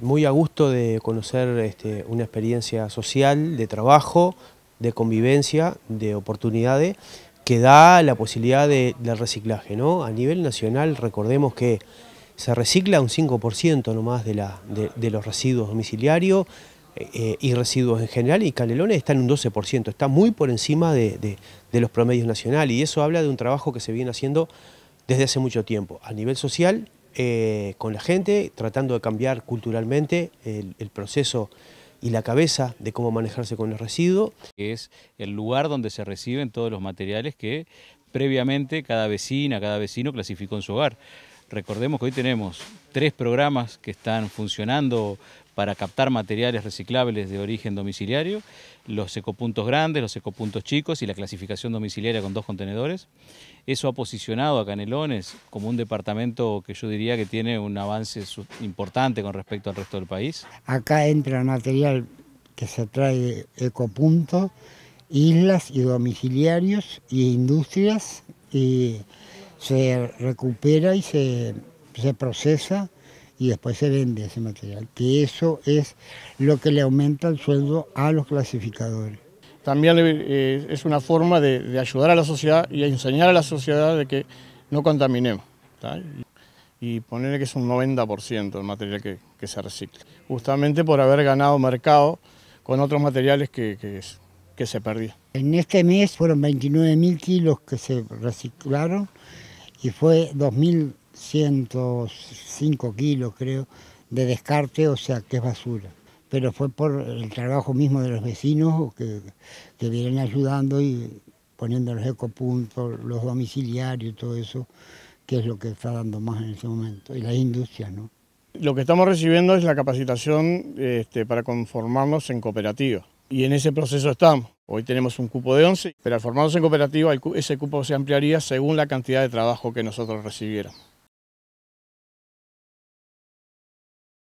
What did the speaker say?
muy a gusto de conocer este, una experiencia social, de trabajo, de convivencia, de oportunidades, que da la posibilidad del reciclaje. ¿no? A nivel nacional, recordemos que se recicla un 5% nomás de, la, de, los residuos domiciliarios eh, eh, y residuos en general, y Canelones está en un 12%, está muy por encima de, de los promedios nacionales, y eso habla de un trabajo que se viene haciendo desde hace mucho tiempo, a nivel social eh, con la gente, tratando de cambiar culturalmente el, el proceso y la cabeza de cómo manejarse con el residuo. Es el lugar donde se reciben todos los materiales que previamente cada vecina, cada vecino clasificó en su hogar. Recordemos que hoy tenemos tres programas que están funcionando para captar materiales reciclables de origen domiciliario, los ecopuntos grandes, los ecopuntos chicos y la clasificación domiciliaria con dos contenedores. Eso ha posicionado a Canelones como un departamento que yo diría que tiene un avance importante con respecto al resto del país. Acá entra material que se trae ecopunto, islas y domiciliarios e industrias y se recupera y se, se procesa y después se vende ese material, que eso es lo que le aumenta el sueldo a los clasificadores. También eh, es una forma de, ayudar a la sociedad y enseñar a la sociedad de que no contaminemos. Y ponerle que es un 90% el material que, se recicla, justamente por haber ganado mercado con otros materiales que, que, se perdían. En este mes fueron 29.000 kilos que se reciclaron y fue 2.000 105 kilos, creo, de descarte, o sea, que es basura. Pero fue por el trabajo mismo de los vecinos que, que vienen ayudando y poniendo los ecopuntos, los domiciliarios y todo eso, que es lo que está dando más en ese momento, y la industria, ¿no? Lo que estamos recibiendo es la capacitación este, para conformarnos en cooperativa y en ese proceso estamos. Hoy tenemos un cupo de 11, pero al formarnos en cooperativa ese cupo se ampliaría según la cantidad de trabajo que nosotros recibiéramos.